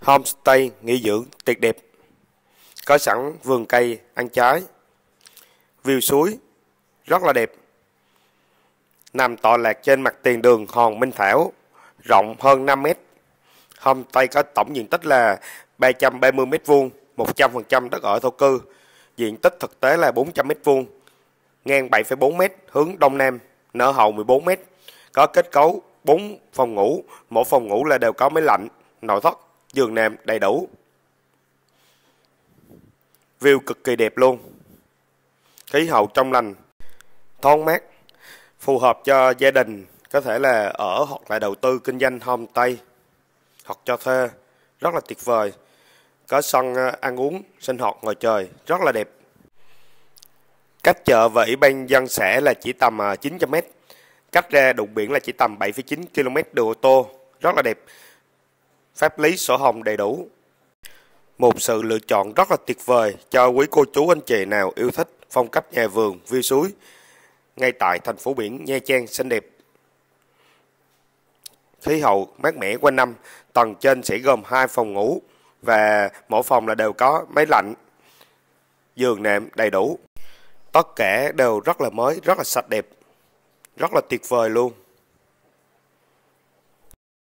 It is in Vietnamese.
homestay nghỉ dưỡng tuyệt đẹp, có sẵn vườn cây ăn trái, view suối rất là đẹp, nằm tọa lạc trên mặt tiền đường Hòn Minh Thảo, rộng hơn 5 mét. Homestay có tổng diện tích là 330 mét vuông, 100% đất ở thổ cư, diện tích thực tế là 400 mét vuông, ngang 7,4 mét, hướng đông nam, nở hậu 14 mét, có kết cấu 4 phòng ngủ, mỗi phòng ngủ là đều có máy lạnh, nội thất giường nệm đầy đủ view cực kỳ đẹp luôn khí hậu trong lành thoáng mát phù hợp cho gia đình có thể là ở hoặc là đầu tư kinh doanh homestay hoặc cho thuê rất là tuyệt vời có sân ờ, ăn uống sinh hoạt ngoài trời rất là đẹp cách chợ và ủy ban dân xã là chỉ tầm 900 ờ, m cách ra đụng biển là chỉ tầm 7,9 km đường ô tô rất là đẹp pháp lý sổ hồng đầy đủ. Một sự lựa chọn rất là tuyệt vời cho quý cô chú anh chị nào yêu thích phong cách nhà vườn, view suối ngay tại thành phố biển Nha Trang xinh đẹp. Khí hậu mát mẻ quanh năm, tầng trên sẽ gồm hai phòng ngủ và mỗi phòng là đều có máy lạnh, giường nệm đầy đủ. Tất cả đều rất là mới, rất là sạch đẹp, rất là tuyệt vời luôn.